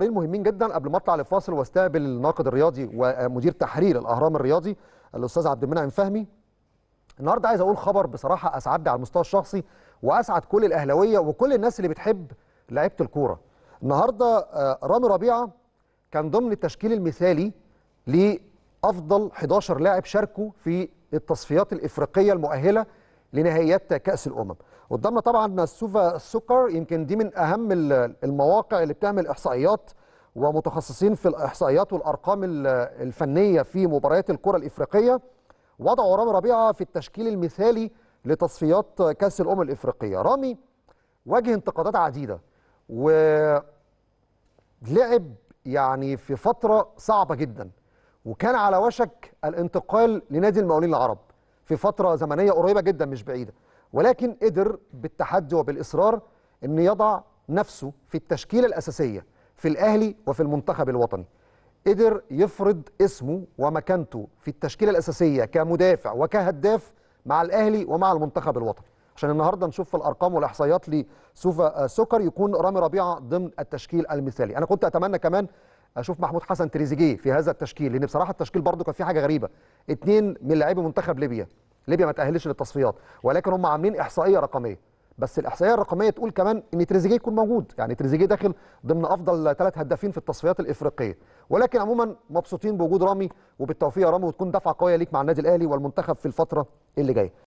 خبرين مهمين جدا قبل ما اطلع لفاصل واستقبل الناقد الرياضي ومدير تحرير الاهرام الرياضي الاستاذ عبد المنعم فهمي النهارده عايز اقول خبر بصراحه اسعدني على المستوى الشخصي واسعد كل الاهلاويه وكل الناس اللي بتحب لعيبه الكوره النهارده آه، رامي ربيعه كان ضمن التشكيل المثالي لافضل 11 لاعب شاركوا في التصفيات الافريقيه المؤهله لنهائيات كاس الامم قدامنا طبعا السوفا السكر يمكن دي من اهم المواقع اللي بتعمل احصائيات ومتخصصين في الاحصائيات والارقام الفنيه في مباريات الكره الافريقيه وضعوا رامي ربيعه في التشكيل المثالي لتصفيات كاس الامم الافريقيه رامي واجه انتقادات عديده ولعب يعني في فتره صعبه جدا وكان على وشك الانتقال لنادي المقاولين العرب في فتره زمنيه قريبه جدا مش بعيده ولكن قدر بالتحدي وبالاصرار ان يضع نفسه في التشكيله الاساسيه في الاهلي وفي المنتخب الوطني قدر يفرض اسمه ومكانته في التشكيله الاساسيه كمدافع وكهداف مع الاهلي ومع المنتخب الوطني عشان النهارده نشوف في الارقام والاحصائيات لسوفا سكر يكون رامي ربيعه ضمن التشكيل المثالي انا كنت اتمنى كمان اشوف محمود حسن تريزيجيه في هذا التشكيل لان بصراحه التشكيل برضه كان فيه حاجه غريبه اثنين من لاعبي منتخب ليبيا ليبيا ما تاهلش للتصفيات ولكن هم عاملين احصائيه رقميه بس الاحصائيه الرقميه تقول كمان ان تريزيجيه يكون موجود يعني تريزيجيه داخل ضمن افضل ثلاث هدافين في التصفيات الافريقيه ولكن عموما مبسوطين بوجود رامي وبالتوفيق يا رامي وتكون دفعه قويه ليك مع النادي الاهلي والمنتخب في الفتره اللي جايه